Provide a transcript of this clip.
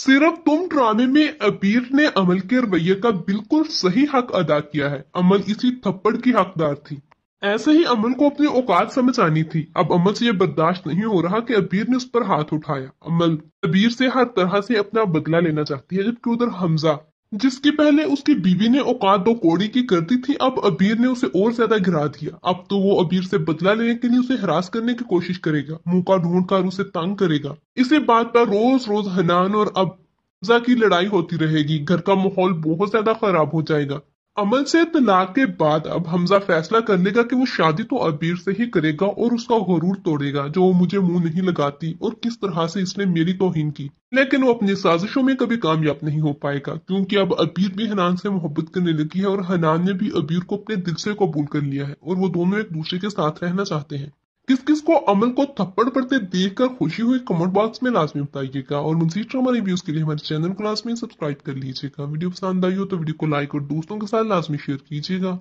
सिर्फ तुम ड्रामे में अबीर ने अमल के रवैये का बिल्कुल सही हक अदा किया है अमल इसी थप्पड़ की हकदार थी ऐसे ही अमल को अपनी औकात समझ आनी थी अब अमल से यह बर्दाश्त नहीं हो रहा कि अबीर ने उस पर हाथ उठाया अमल अबीर से हर तरह से अपना बदला लेना चाहती है जबकि उधर हमजा जिसके पहले उसकी बीवी ने औकात दो कौड़ी की कर दी थी अब अबीर ने उसे और ज्यादा घिरा दिया अब तो वो अबीर से बदला लेने के लिए उसे हरास करने की कोशिश करेगा मौका ढूंढ कर उसे तंग करेगा इसी बात पर रोज रोज हनान और अब्जा की लड़ाई होती रहेगी घर का माहौल बहुत ज्यादा खराब हो जाएगा अमल से तलाक के बाद अब हमजा फैसला कर लेगा कि वो शादी तो अबीर से ही करेगा और उसका गरूर तोड़ेगा जो वो मुझे मुंह नहीं लगाती और किस तरह से इसने मेरी तोहिन की लेकिन वो अपनी साजिशों में कभी कामयाब नहीं हो पाएगा क्योंकि अब अबीर भी हनान से मोहब्बत करने लगी है और हनान ने भी अबीर को अपने दिल से कबूल कर लिया है और वो दोनों एक दूसरे के साथ रहना चाहते हैं किस किस को अमल को थप्पड़ पड़ते देख कर खुशी हुई कमेंट बॉक्स में लाजमी बताइएगा और मजीद ड्रामा रिव्यूज के लिए हमारे चैनल को लाजमी सब्सक्राइब कर लीजिएगा वीडियो पसंद आई हो तो वीडियो को लाइक और दोस्तों के साथ लाजमी शेयर कीजिएगा